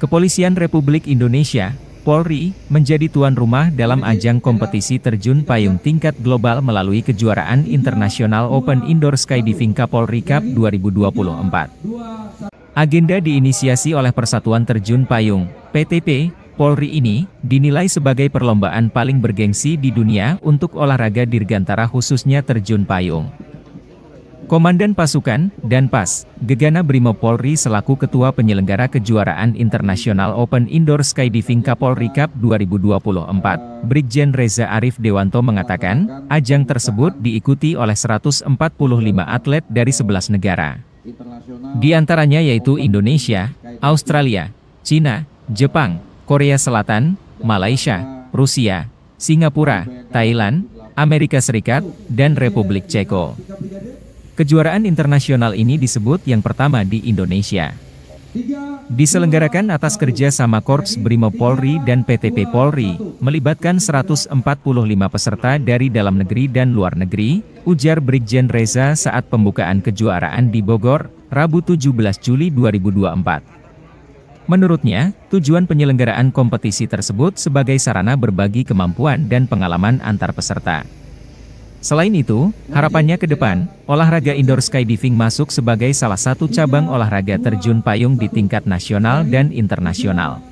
Kepolisian Republik Indonesia, Polri, menjadi tuan rumah dalam ajang kompetisi terjun payung tingkat global melalui kejuaraan internasional Open Indoor Skydiving Kapolri Cup 2024. Agenda diinisiasi oleh Persatuan Terjun Payung, PTP, Polri ini dinilai sebagai perlombaan paling bergengsi di dunia untuk olahraga dirgantara khususnya terjun payung. Komandan Pasukan, dan PAS, Gegana Brimo Polri selaku Ketua Penyelenggara Kejuaraan Internasional Open Indoor Skydiving Kapolri Cup 2024, Brigjen Reza Arif Dewanto mengatakan, ajang tersebut diikuti oleh 145 atlet dari 11 negara. Di antaranya yaitu Indonesia, Australia, China, Jepang, Korea Selatan, Malaysia, Rusia, Singapura, Thailand, Amerika Serikat, dan Republik Ceko. Kejuaraan internasional ini disebut yang pertama di Indonesia. Diselenggarakan atas kerja sama Korps Brimo Polri dan PTP Polri, melibatkan 145 peserta dari dalam negeri dan luar negeri, ujar Brigjen Reza saat pembukaan kejuaraan di Bogor, Rabu 17 Juli 2024. Menurutnya, tujuan penyelenggaraan kompetisi tersebut sebagai sarana berbagi kemampuan dan pengalaman antar peserta. Selain itu, harapannya ke depan, olahraga indoor skydiving masuk sebagai salah satu cabang olahraga terjun payung di tingkat nasional dan internasional.